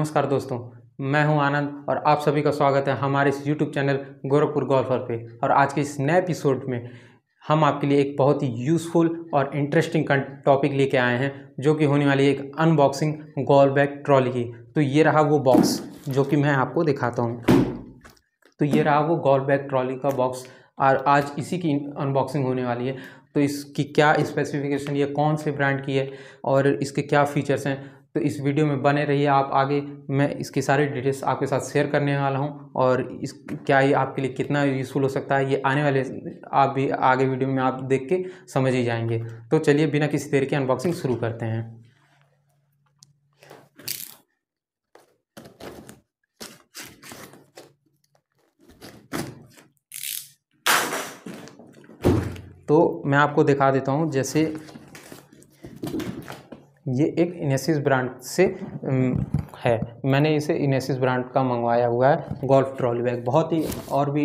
नमस्कार दोस्तों मैं हूं आनंद और आप सभी का स्वागत है हमारे इस यूट्यूब चैनल गोरखपुर गोल्फर पे और आज के इस नए एपिसोड में हम आपके लिए एक बहुत ही यूज़फुल और इंटरेस्टिंग टॉपिक लेके आए हैं जो कि होने वाली है एक अनबॉक्सिंग गोल बैग ट्रॉली की तो ये रहा वो बॉक्स जो कि मैं आपको दिखाता हूँ तो ये रहा वो गोल्फ बैग ट्रॉली का बॉक्स और आज इसी की अनबॉक्सिंग होने वाली है तो इसकी क्या स्पेसिफिकेशन ये कौन से ब्रांड की है और इसके क्या फीचर्स हैं तो इस वीडियो में बने रहिए आप आगे मैं इसकी सारी डिटेल्स आपके साथ शेयर करने वाला हूँ और इस क्या ये आपके लिए कितना यूज़फुल हो सकता है ये आने वाले आप भी आगे वीडियो में आप देख के समझ ही जाएंगे तो चलिए बिना किसी देर के अनबॉक्सिंग शुरू करते हैं तो मैं आपको दिखा देता हूँ जैसे ये एक इनेसिस ब्रांड से है मैंने इसे इनेसिस ब्रांड का मंगवाया हुआ है गोल्फ ट्रॉली बैग बहुत ही और भी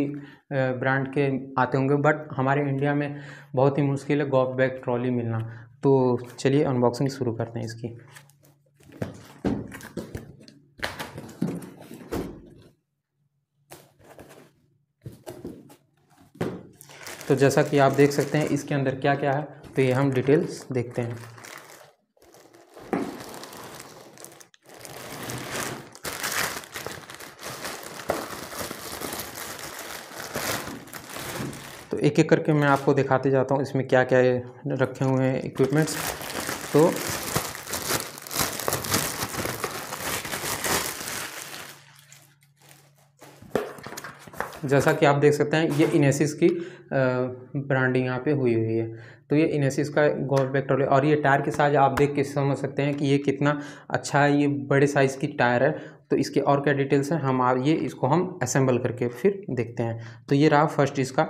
ब्रांड के आते होंगे बट हमारे इंडिया में बहुत ही मुश्किल है गोल्फ बैग ट्रॉली मिलना तो चलिए अनबॉक्सिंग शुरू करते हैं इसकी तो जैसा कि आप देख सकते हैं इसके अंदर क्या क्या है तो ये हम डिटेल्स देखते हैं एक एक करके मैं आपको दिखाते जाता हूँ इसमें क्या क्या रखे हुए हैं इक्विपमेंट्स तो जैसा कि आप देख सकते हैं ये इनेसिस की ब्रांडिंग यहाँ पे हुई हुई है तो ये इनेसिस का गोल पेट्रोल और ये टायर के साथ आप देख के समझ सकते हैं कि ये कितना अच्छा है ये बड़े साइज़ की टायर है तो इसके और क्या डिटेल्स हैं हम ये इसको हम असेंबल करके फिर देखते हैं तो ये रहा फर्स्ट इसका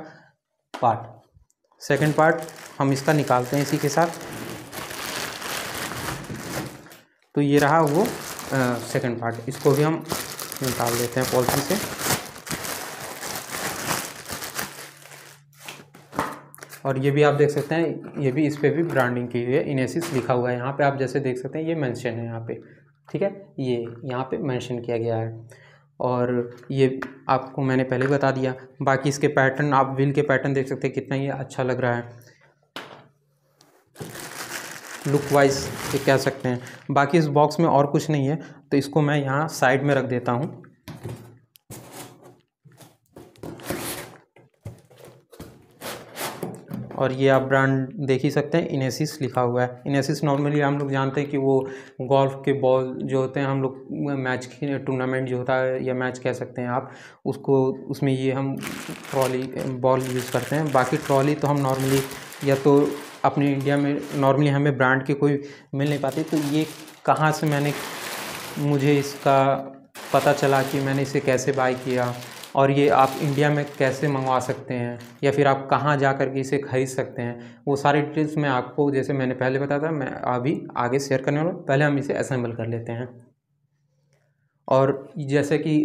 पार्ट सेकेंड पार्ट हम इसका निकालते हैं इसी के साथ तो ये रहा वो सेकेंड पार्ट इसको भी हम निकाल देते हैं पॉलिसी से और ये भी आप देख सकते हैं ये भी इस पर भी ब्रांडिंग की हुई है इनेसिस लिखा हुआ है यहाँ पे आप जैसे देख सकते हैं ये मेंशन है यहाँ पे ठीक है ये यहाँ पे मेंशन किया गया है और ये आपको मैंने पहले बता दिया बाकी इसके पैटर्न आप व्हील के पैटर्न देख सकते हैं कितना ये अच्छा लग रहा है लुक वाइज ये कह सकते हैं बाकी इस बॉक्स में और कुछ नहीं है तो इसको मैं यहाँ साइड में रख देता हूँ और ये आप ब्रांड देख ही सकते हैं इनेसिस लिखा हुआ है इनेसिस नॉर्मली हम लोग जानते हैं कि वो गोल्फ के बॉल जो होते हैं हम लोग मैच टूर्नामेंट जो होता है या मैच कह सकते हैं आप उसको उसमें ये हम ट्रॉली बॉल यूज़ करते हैं बाकी ट्रॉली तो हम नॉर्मली या तो अपने इंडिया में नॉर्मली हमें ब्रांड के कोई मिल नहीं पाते तो ये कहाँ से मैंने मुझे इसका पता चला कि मैंने इसे कैसे बाई किया और ये आप इंडिया में कैसे मंगवा सकते हैं या फिर आप कहाँ जा कर के इसे खरीद सकते हैं वो सारी डिटेल्स मैं आपको जैसे मैंने पहले बताया था मैं अभी आगे शेयर करने वाला हूँ पहले हम इसे असेंबल कर लेते हैं और जैसे कि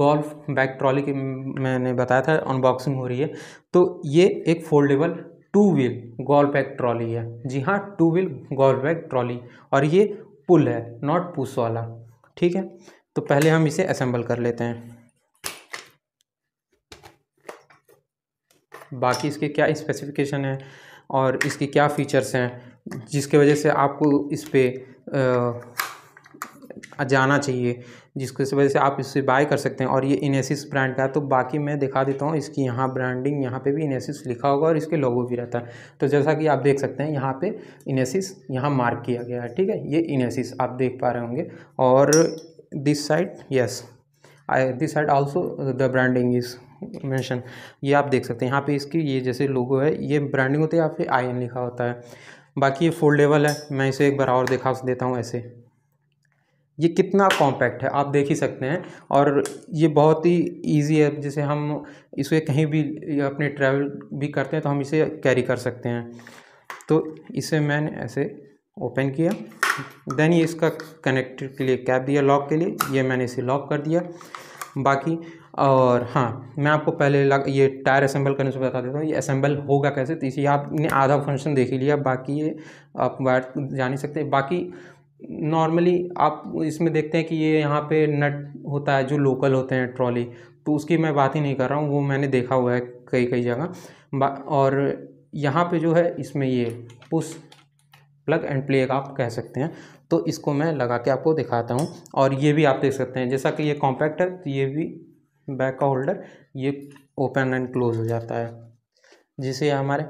गोल्फ बैग ट्रॉली की मैंने बताया था अनबॉक्सिंग हो रही है तो ये एक foldable two wheel golf bag trolley है जी हाँ two wheel golf bag trolley और ये पुल है नॉट पुश वाला ठीक है तो पहले हम इसे असेंबल कर लेते हैं बाकी इसके क्या स्पेसिफिकेशन है और इसके क्या फ़ीचर्स हैं जिसके वजह से आपको इस पर जाना चाहिए जिसकी वजह से आप इससे बाय कर सकते हैं और ये इनेसिस ब्रांड का है तो बाकी मैं दिखा देता हूँ इसकी यहाँ ब्रांडिंग यहाँ पे भी इनेसिस लिखा होगा और इसके लोगो भी रहता है तो जैसा कि आप देख सकते हैं यहाँ पे इनेसिस यहाँ मार्क किया गया है ठीक है ये इनेसिस आप देख पा रहे होंगे और this side yes this side also the branding is mention ये आप देख सकते हैं यहाँ पे इसकी ये जैसे लोगो है ये ब्रांडिंग होती है यहाँ पे आई एन लिखा होता है बाकी ये फोल्डेबल है मैं इसे एक बार और दिखा देता हूँ ऐसे ये कितना कॉम्पैक्ट है आप देख ही सकते हैं और ये बहुत ही इजी है जैसे हम इसे कहीं भी अपने ट्रैवल भी करते हैं तो हम इसे कैरी कर सकते हैं तो इसे मैंने ऐसे ओपन किया देन ये इसका कनेक्ट के लिए कैप दिया लॉक के लिए ये मैंने इसे लॉक कर दिया बाकी और हाँ मैं आपको पहले लग ये टायर असेंबल करने से बता देता हूँ ये असेंबल होगा कैसे तो इसी आपने आधा फंक्शन देख ही लिया बाकी ये आप वायर जा नहीं सकते बाकी नॉर्मली आप इसमें देखते हैं कि ये यहाँ पे नट होता है जो लोकल होते हैं ट्रॉली तो उसकी मैं बात ही नहीं कर रहा हूँ वो मैंने देखा हुआ है कई कई जगह और यहाँ पे जो है इसमें ये पुश प्लग एंड प्ले आप कह सकते हैं तो इसको मैं लगा के आपको दिखाता हूँ और ये भी आप देख सकते हैं जैसा कि ये कॉम्पैक्ट है तो ये भी बैक का होल्डर ये ओपन एंड क्लोज हो जाता है जिसे हमारे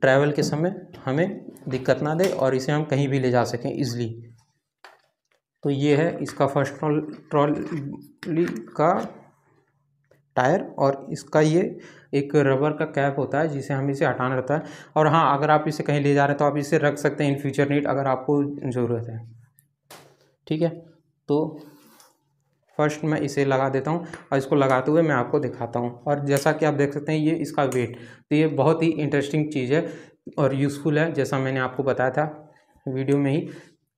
ट्रैवल के समय हमें दिक्कत ना दे और इसे हम कहीं भी ले जा सकें ईज़िली तो ये है इसका फर्स्ट ट्रॉली का टायर और इसका ये एक रबर का कैप होता है जिसे हम इसे हटाना रहता है और हाँ अगर आप इसे कहीं ले जा रहे हैं तो आप इसे रख सकते हैं इन फ्यूचर नीट अगर आपको ज़रूरत है ठीक है तो फर्स्ट मैं इसे लगा देता हूँ और इसको लगाते हुए मैं आपको दिखाता हूँ और जैसा कि आप देख सकते हैं ये इसका वेट तो ये बहुत ही इंटरेस्टिंग चीज़ है और यूज़फुल है जैसा मैंने आपको बताया था वीडियो में ही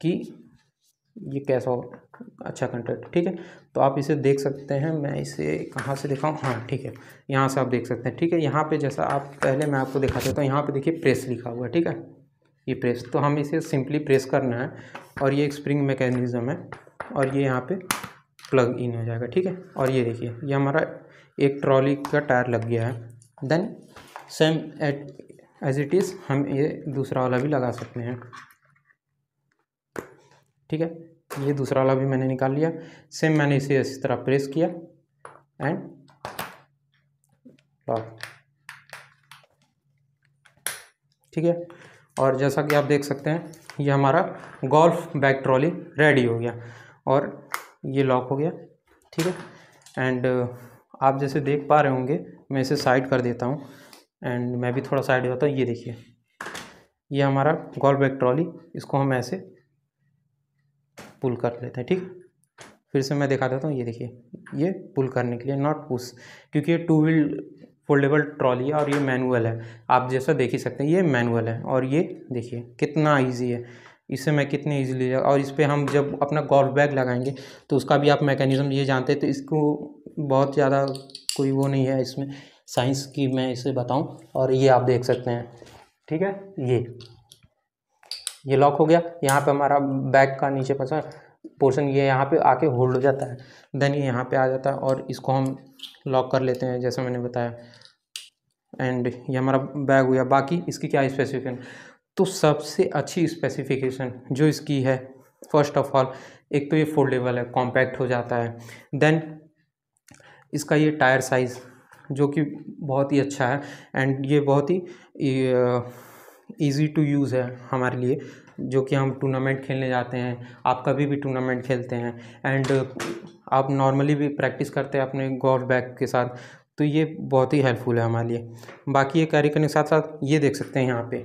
कि ये कैसा होगा अच्छा कंटेंट ठीक है तो आप इसे देख सकते हैं मैं इसे कहाँ से दिखाऊँ हाँ ठीक है यहाँ से आप देख सकते हैं ठीक है यहाँ पे जैसा आप पहले मैं आपको दिखा देता हूँ तो यहाँ पे देखिए प्रेस लिखा हुआ है ठीक है ये प्रेस तो हम इसे सिंपली प्रेस करना है और ये एक स्प्रिंग मैकेनिज़्म है और ये यहाँ पर प्लग इन हो जाएगा ठीक है और ये देखिए ये हमारा एक ट्रॉली का टायर लग गया है then same at as it is हम ये दूसरा वाला भी लगा सकते हैं ठीक है ये दूसरा वाला भी मैंने निकाल लिया सेम मैंने इसे इस तरह प्रेस किया एंड लॉक ठीक है और जैसा कि आप देख सकते हैं ये हमारा गोल्फ बैग ट्रॉली रेडी हो गया और ये लॉक हो गया ठीक है एंड uh, आप जैसे देख पा रहे होंगे मैं इसे साइड कर देता हूँ एंड मैं भी थोड़ा साइड हो जाता हूँ ये देखिए ये हमारा गोल्फ बैग ट्रॉली इसको हम ऐसे पुल कर लेते हैं ठीक फिर से मैं दिखा देता हूँ ये देखिए ये पुल करने के लिए नॉट पुश क्योंकि ये टू व्हील फोल्डेबल ट्रॉली है और ये मैनुअल है आप जैसा देख ही सकते हैं ये मैनुअल है और ये देखिए कितना ईजी है इससे मैं कितने ईजिली और इस पर हम जब अपना गोल्फ बैग लगाएंगे तो उसका भी आप मैकेनिज़म ये जानते हैं तो इसको बहुत ज़्यादा कोई वो नहीं है इसमें साइंस की मैं इसे बताऊं और ये आप देख सकते हैं ठीक है ये ये लॉक हो गया यहाँ पे हमारा बैक का नीचे फंसा पोर्शन ये यहाँ पे आके होल्ड हो जाता है देन ये यहाँ पे आ जाता है और इसको हम लॉक कर लेते हैं जैसे मैंने बताया एंड ये हमारा बैग हुआ बाकी इसकी क्या स्पेसिफिकेशन तो सबसे अच्छी स्पेसिफिकेशन जो इसकी है फर्स्ट ऑफ ऑल एक तो ये फोल्डेबल है कॉम्पैक्ट हो जाता है देन इसका ये टायर साइज़ जो कि बहुत ही अच्छा है एंड ये बहुत ही ईज़ी टू यूज़ है हमारे लिए जो कि हम टूर्नामेंट खेलने जाते हैं आप कभी भी टूर्नामेंट खेलते हैं एंड आप नॉर्मली भी प्रैक्टिस करते हैं अपने गोल्फ बैग के साथ तो ये बहुत ही हेल्पफुल है हमारे लिए बाकी ये कैरी करने के साथ साथ ये देख सकते हैं यहाँ पे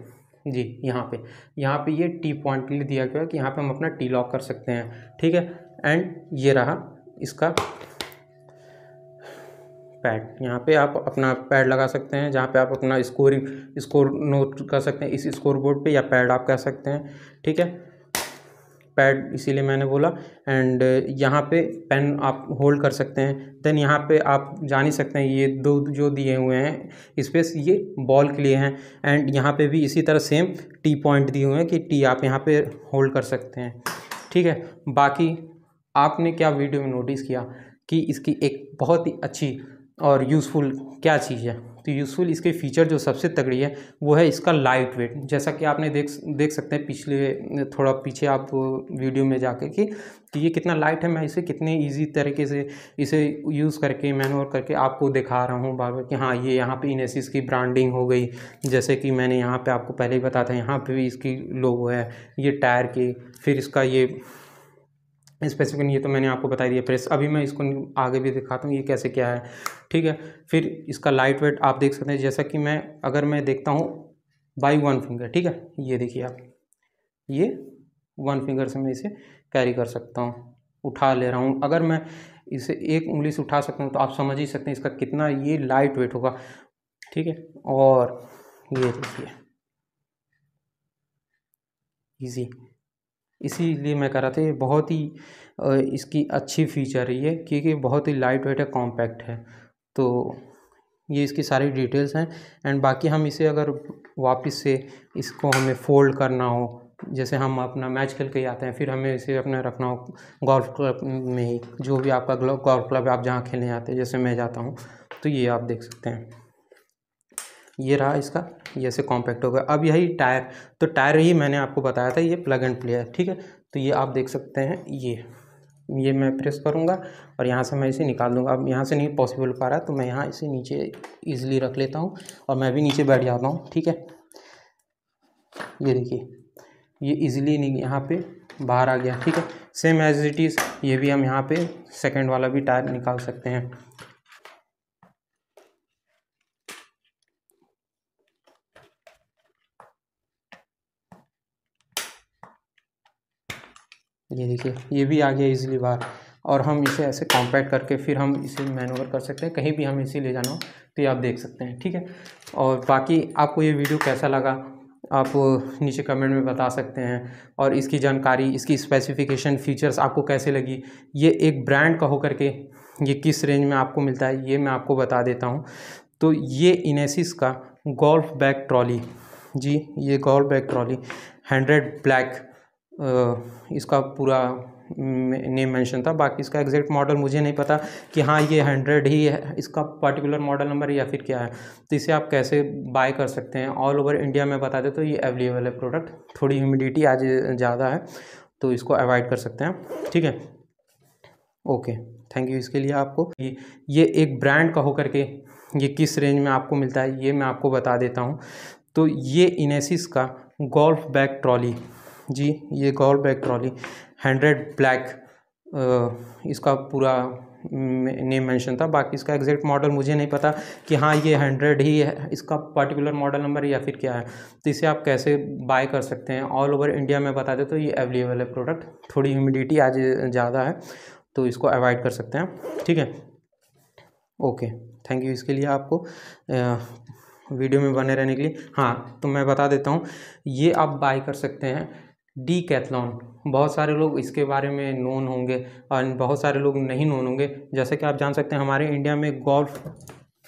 जी यहाँ पे यहाँ पे ये टी पॉइंट के लिए दिया गया कि यहाँ पे हम अपना टी लॉक कर सकते हैं ठीक है एंड ये रहा इसका पैड यहाँ पे आप अपना पैड लगा सकते हैं जहाँ पे आप अपना स्कोरिंग स्कोर नोट कर सकते हैं इस स्कोर बोर्ड पर या पैड आप कह सकते हैं ठीक है पैड इसीलिए मैंने बोला एंड यहाँ पे पेन आप होल्ड कर सकते हैं देन यहाँ पे आप जान ही सकते हैं ये दो जो दिए हुए हैं स्पेस ये बॉल के लिए हैं एंड यहाँ पे भी इसी तरह सेम टी पॉइंट दिए हुए हैं कि टी आप यहाँ पे होल्ड कर सकते हैं ठीक है बाकी आपने क्या वीडियो में नोटिस किया कि इसकी एक बहुत ही अच्छी और यूज़फुल क्या चीज़ है तो यूज़फुल इसके फीचर जो सबसे तगड़ी है वो है इसका लाइट वेट जैसा कि आपने देख देख सकते हैं पिछले थोड़ा पीछे आप वीडियो में जाके कि कि ये कितना लाइट है मैं इसे कितने इजी तरीके से इसे यूज़ करके मैनोर करके आपको दिखा रहा हूँ बार बार कि हाँ ये यहाँ पे इनेसिस की ब्रांडिंग हो गई जैसे कि मैंने यहाँ पर आपको पहले ही बताया था यहाँ पर भी इसकी लोगो है ये टायर की फिर इसका ये स्पेसिफिकली ये तो मैंने आपको बता दिया प्रेस अभी मैं इसको आगे भी दिखाता हूँ ये कैसे क्या है ठीक है फिर इसका लाइट वेट आप देख सकते हैं जैसा कि मैं अगर मैं देखता हूँ बाई वन फिंगर ठीक है ये देखिए आप ये वन फिंगर से मैं इसे कैरी कर सकता हूँ उठा ले रहा हूँ अगर मैं इसे एक उंगली से उठा सकता हूँ तो आप समझ ही सकते हैं इसका कितना ये लाइट वेट होगा ठीक है और ये देखिए इजी इसीलिए मैं कह रहा था बहुत ही इसकी अच्छी फीचर है ये क्योंकि बहुत ही लाइट वेट है कॉम्पैक्ट है तो ये इसकी सारी डिटेल्स हैं एंड बाकी हम इसे अगर वापस से इसको हमें फोल्ड करना हो जैसे हम अपना मैच खेल के आते हैं फिर हमें इसे अपना रखना हो गोल्फ क्लब में ही जो भी आपका गोल्फ क्लब आप जहाँ खेलने आते हैं जैसे मैं जाता हूँ तो ये आप देख सकते हैं ये रहा इसका ये ऐसे कॉम्पैक्ट हो गया अब यही टायर तो टायर ही मैंने आपको बताया था ये प्लग एंड प्ले है ठीक है तो ये आप देख सकते हैं ये ये मैं प्रेस करूँगा और यहाँ से मैं इसे निकाल दूँगा अब यहाँ से नहीं पॉसिबल पा रहा तो मैं यहाँ इसे नीचे ईजिली रख लेता हूँ और मैं भी नीचे बैठ जाता हूँ ठीक है ये देखिए ये ईजिली नहीं यहाँ पे बाहर आ गया ठीक है सेम एज इट इज़ ये भी हम यहाँ पे सेकंड वाला भी टायर निकाल सकते हैं ये देखिए ये भी आ गया इजीली बाहर और हम इसे ऐसे कॉम्पैक्ट करके फिर हम इसे मैनूवर कर सकते हैं कहीं भी हम इसे ले जाना हो तो ये आप देख सकते हैं ठीक है और बाकी आपको ये वीडियो कैसा लगा आप नीचे कमेंट में बता सकते हैं और इसकी जानकारी इसकी स्पेसिफिकेशन फीचर्स आपको कैसे लगी ये एक ब्रांड का होकर के ये किस रेंज में आपको मिलता है ये मैं आपको बता देता हूँ तो ये इनेसिस का गोल्फ बैग ट्रॉली जी ये golf bag trolley hundred black इसका पूरा नेम मेंशन था बाकी इसका एग्जैक्ट मॉडल मुझे नहीं पता कि हाँ ये हंड्रेड ही है इसका पर्टिकुलर मॉडल नंबर या फिर क्या है तो इसे आप कैसे बाय कर सकते हैं ऑल ओवर इंडिया में बता दे तो ये अवेलेबल है प्रोडक्ट थोड़ी ह्यूमिडिटी आज ज़्यादा है तो इसको अवॉइड कर सकते हैं ठीक है ओके थैंक यू इसके लिए आपको ये ये एक ब्रांड का होकर के ये किस रेंज में आपको मिलता है ये मैं आपको बता देता हूँ तो ये इनेसिस का गोल्फ बैग ट्रॉली जी ये एक और बैग ट्रॉली हंड्रेड ब्लैक इसका पूरा नेम मेंशन था बाकी इसका एग्जैक्ट मॉडल मुझे नहीं पता कि हाँ ये हंड्रेड ही है इसका पर्टिकुलर मॉडल नंबर या फिर क्या है तो इसे आप कैसे बाय कर सकते हैं ऑल ओवर इंडिया में बता दें तो ये अवेलेबल है प्रोडक्ट थोड़ी ह्यूमिडिटी आज ज़्यादा है तो इसको अवॉइड कर सकते हैं ठीक है ओके थैंक यू इसके लिए आपको वीडियो में बने रहने के लिए हाँ तो मैं बता देता हूँ ये आप बाय कर सकते हैं डी कैथलॉन बहुत सारे लोग इसके बारे में नोन होंगे और बहुत सारे लोग नहीं नोन होंगे जैसे कि आप जान सकते हैं हमारे इंडिया में गोल्फ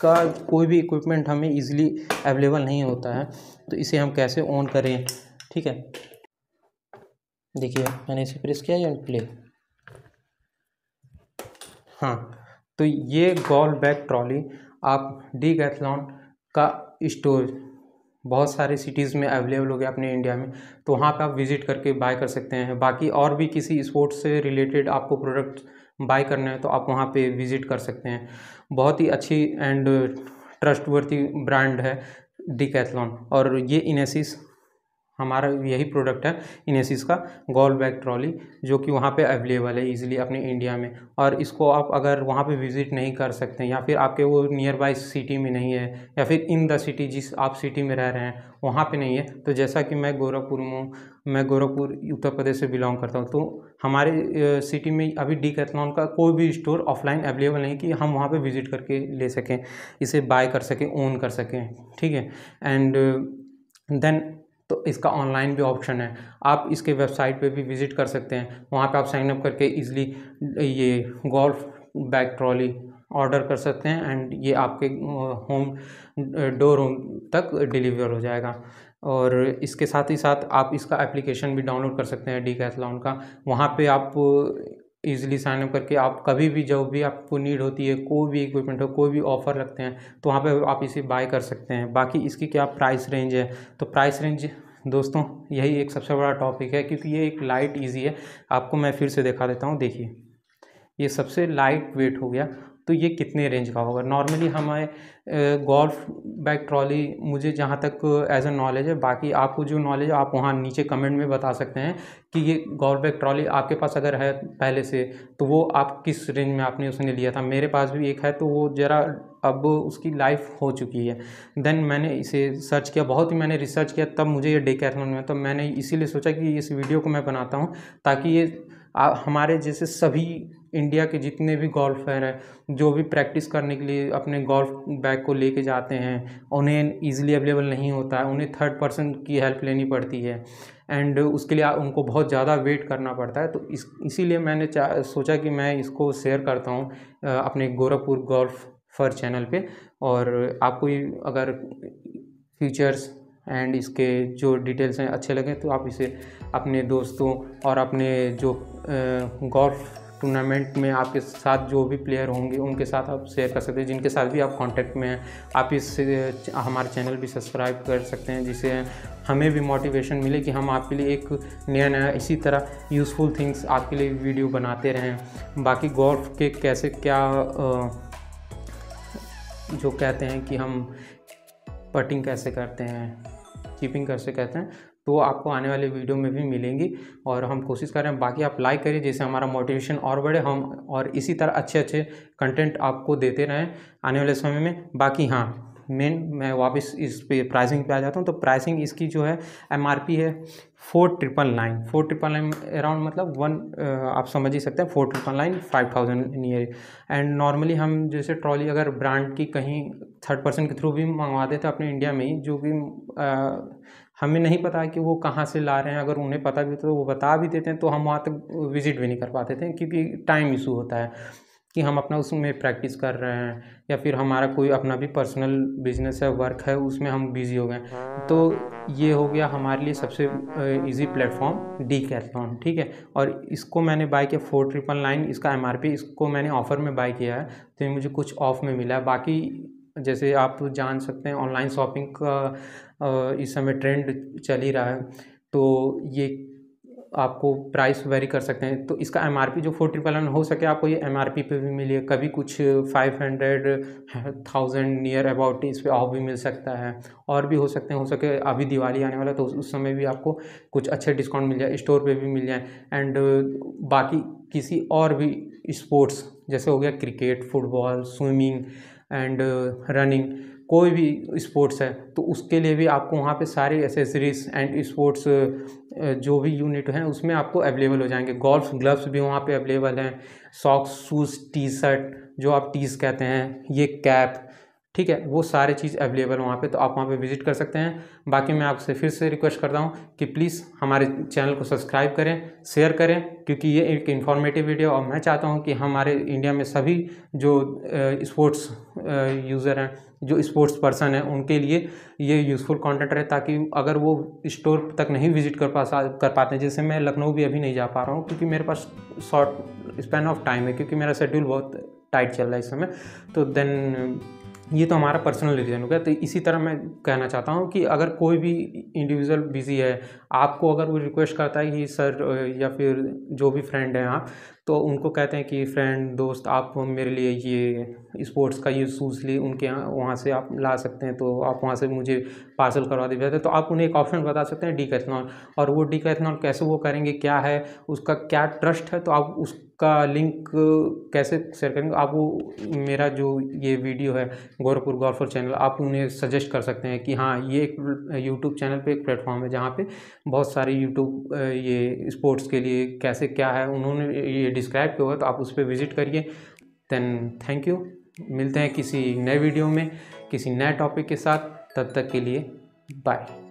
का कोई भी इक्विपमेंट हमें इजीली अवेलेबल नहीं होता है तो इसे हम कैसे ऑन करें ठीक है देखिए मैंने इसे प्रेस किया या प्ले हाँ तो ये गोल्फ बैग ट्रॉली आप डी कैथलॉन का स्टोर बहुत सारे सिटीज़ में अवेलेबल हो गया अपने इंडिया में तो वहाँ पे आप विज़िट करके बाय कर सकते हैं बाकी और भी किसी स्पोर्ट्स से रिलेटेड आपको प्रोडक्ट बाय करना है तो आप वहाँ पे विज़िट कर सकते हैं बहुत ही अच्छी एंड ट्रस्टवर्थी ब्रांड है डी और ये इनेसिस हमारा यही प्रोडक्ट है इनेसिस का गोल बैग ट्रॉली जो कि वहाँ पे अवेलेबल है इजीली अपने इंडिया में और इसको आप अगर वहाँ पे विज़िट नहीं कर सकते या फिर आपके वो नियर बाई सिटी में नहीं है या फिर इन द सिटी जिस आप सिटी में रह रहे हैं वहाँ पे नहीं है तो जैसा कि मैं गोरखपुर में मैं गोरखपुर उत्तर प्रदेश से बिलोंग करता हूँ तो हमारे सिटी में अभी डी का कोई भी स्टोर ऑफलाइन अवेलेबल नहीं कि हम वहाँ पर विज़िट करके ले सकें इसे बाय कर सकें ओन कर सकें ठीक है एंड देन तो इसका ऑनलाइन भी ऑप्शन है आप इसके वेबसाइट पे भी विज़िट कर सकते हैं वहाँ पे आप साइन अप करके इजीली ये गोल्फ बैग ट्रॉली ऑर्डर कर सकते हैं एंड ये आपके होम डोर होम तक डिलीवर हो जाएगा और इसके साथ ही साथ आप इसका एप्लीकेशन भी डाउनलोड कर सकते हैं डी का वहाँ पे आप ईजिली साइन अप करके आप कभी भी जब भी आपको नीड होती है कोई भी इक्विपमेंट हो कोई भी ऑफर लगते हैं तो वहाँ पे आप इसे बाय कर सकते हैं बाकी इसकी क्या प्राइस रेंज है तो प्राइस रेंज दोस्तों यही एक सबसे बड़ा टॉपिक है क्योंकि ये एक लाइट ईजी है आपको मैं फिर से दिखा देता हूँ देखिए ये सबसे लाइट वेट हो गया तो ये कितने रेंज का होगा नॉर्मली हमारे गोल्फ बैग ट्रॉली मुझे जहाँ तक एज अ नॉलेज है बाकी आपको जो नॉलेज आप वहाँ नीचे कमेंट में बता सकते हैं कि ये गोल्फ बैग ट्रॉली आपके पास अगर है पहले से तो वो आप किस रेंज में आपने उसने लिया था मेरे पास भी एक है तो वो ज़रा अब उसकी लाइफ हो चुकी है देन मैंने इसे सर्च किया बहुत ही मैंने रिसर्च किया तब मुझे ये डे कैथलॉन में तो मैंने इसीलिए सोचा कि इस वीडियो को मैं बनाता हूँ ताकि ये हमारे जैसे सभी इंडिया के जितने भी गोल्फर हैं जो भी प्रैक्टिस करने के लिए अपने गोल्फ बैग को लेके जाते हैं उन्हें ईजिली अवेलेबल नहीं होता है उन्हें थर्ड पर्सन की हेल्प लेनी पड़ती है एंड उसके लिए उनको बहुत ज़्यादा वेट करना पड़ता है तो इस इसीलिए मैंने सोचा कि मैं इसको शेयर करता हूँ अपने गोरखपुर गोल्फ फर चैनल पे और आपको अगर फीचर्स एंड इसके जो डिटेल्स हैं अच्छे लगे तो आप इसे अपने दोस्तों और अपने जो गोल्फ टूर्नामेंट में आपके साथ जो भी प्लेयर होंगे उनके साथ आप शेयर कर सकते हैं जिनके साथ भी आप कांटेक्ट में हैं आप इस हमारा चैनल भी सब्सक्राइब कर सकते हैं जिससे हमें भी मोटिवेशन मिले कि हम आपके लिए एक नया नया इसी तरह यूज़फुल थिंग्स आपके लिए वीडियो बनाते रहें बाकी गोल्फ के कैसे क्या जो कहते हैं कि हम पटिंग कैसे करते हैं कीपिंग कैसे करते हैं तो आपको आने वाले वीडियो में भी मिलेंगी और हम कोशिश कर रहे हैं बाकी आप लाइक करिए जिससे हमारा मोटिवेशन और बढ़े हम और इसी तरह अच्छे अच्छे कंटेंट आपको देते रहें आने वाले समय में बाकी हाँ मेन मैं वापस इस पे प्राइसिंग पे आ जाता हूँ तो प्राइसिंग इसकी जो है एम है four triple nine four triple nine around मतलब वन आप समझ ही सकते हैं four triple nine five thousand near and normally हम जैसे ट्रॉली अगर ब्रांड की कहीं थर्ड पर्सन के थ्रू भी मंगवाते थे तो अपने इंडिया में ही जो कि हमें नहीं पता कि वो कहाँ से ला रहे हैं अगर उन्हें पता भी तो वो बता भी देते हैं तो हम वहाँ तक विज़िट भी नहीं कर पाते थे क्योंकि टाइम इशू होता है कि हम अपना उसमें प्रैक्टिस कर रहे हैं या फिर हमारा कोई अपना भी पर्सनल बिजनेस है वर्क है उसमें हम बिजी हो गए तो ये हो गया हमारे लिए सबसे इजी प्लेटफॉर्म डी कैथलॉन ठीक है और इसको मैंने बाय किया फोर ट्रिपल नाइन इसका एम इसको मैंने ऑफ़र में बाय किया है तो ये मुझे कुछ ऑफ में मिला है बाकी जैसे आप जान सकते हैं ऑनलाइन शॉपिंग का इस समय ट्रेंड चल ही रहा है तो ये आपको प्राइस वेरी कर सकते हैं तो इसका एम आर पी जो फोर ट्रिपल हो सके आपको ये एम आर पी पर भी मिले कभी कुछ five hundred thousand near about इस पर ऑफ भी मिल सकता है और भी हो सकते हैं हो सके अभी दिवाली आने वाला तो उस समय भी आपको कुछ अच्छे डिस्काउंट मिल जाए स्टोर पर भी मिल जाए एंड बाकी किसी और भी स्पोर्ट्स जैसे हो गया cricket football swimming and running कोई भी स्पोर्ट्स है तो उसके लिए भी आपको वहाँ पे सारी एसेसरीज एंड स्पोर्ट्स जो भी यूनिट हैं उसमें आपको अवेलेबल हो जाएंगे गोल्फ ग्लव्स भी वहाँ पे अवेलेबल हैं सॉक्स शूज़ टी शर्ट जो आप टीस कहते हैं ये कैप ठीक है वो सारे चीज़ अवेलेबल वहाँ पे तो आप वहाँ पे विजिट कर सकते हैं बाकी मैं आपसे फिर से रिक्वेस्ट करता हूँ कि प्लीज़ हमारे चैनल को सब्सक्राइब करें शेयर करें क्योंकि ये एक इन्फॉर्मेटिव वीडियो और मैं चाहता हूँ कि हमारे इंडिया में सभी जो स्पोर्ट्स यूज़र हैं जो स्पोर्ट्स पर्सन हैं उनके लिए ये यूज़फुल कॉन्टेंट रहे ताकि अगर वो स्टोर तक नहीं विजिट कर पा कर पाते जैसे मैं लखनऊ भी अभी नहीं जा पा रहा हूँ क्योंकि मेरे पास शॉर्ट स्पैन ऑफ टाइम है क्योंकि मेरा शेड्यूल बहुत टाइट चल रहा है इस समय तो देन ये तो हमारा पर्सनल रीज़न हो गया तो इसी तरह मैं कहना चाहता हूँ कि अगर कोई भी इंडिविजुअल बिजी है आपको अगर वो रिक्वेस्ट करता है कि सर या फिर जो भी फ्रेंड हैं आप तो उनको कहते हैं कि फ्रेंड दोस्त आप मेरे लिए ये स्पोर्ट्स का ये शूज़ लिए उनके यहाँ वहाँ से आप ला सकते हैं तो आप वहाँ से मुझे पार्सल करवा दे जाते तो आप उन्हें एक ऑप्शन बता सकते हैं कैथनॉल और वो कैथनॉल कैसे वो करेंगे क्या है उसका क्या ट्रस्ट है तो आप उसका लिंक कैसे शेयर करेंगे आप वो मेरा जो ये वीडियो है गोरखपुर गौरफुल चैनल आप उन्हें सजेस्ट कर सकते हैं कि हाँ ये एक यूट्यूब चैनल पर एक प्लेटफॉर्म है जहाँ पर बहुत सारे यूट्यूब ये स्पोर्ट्स के लिए कैसे क्या है उन्होंने ये डिस्क्राइब किया हुआ तो आप उस पर विज़िट करिए देन थैंक यू मिलते हैं किसी नए वीडियो में किसी नए टॉपिक के साथ तब तक के लिए बाय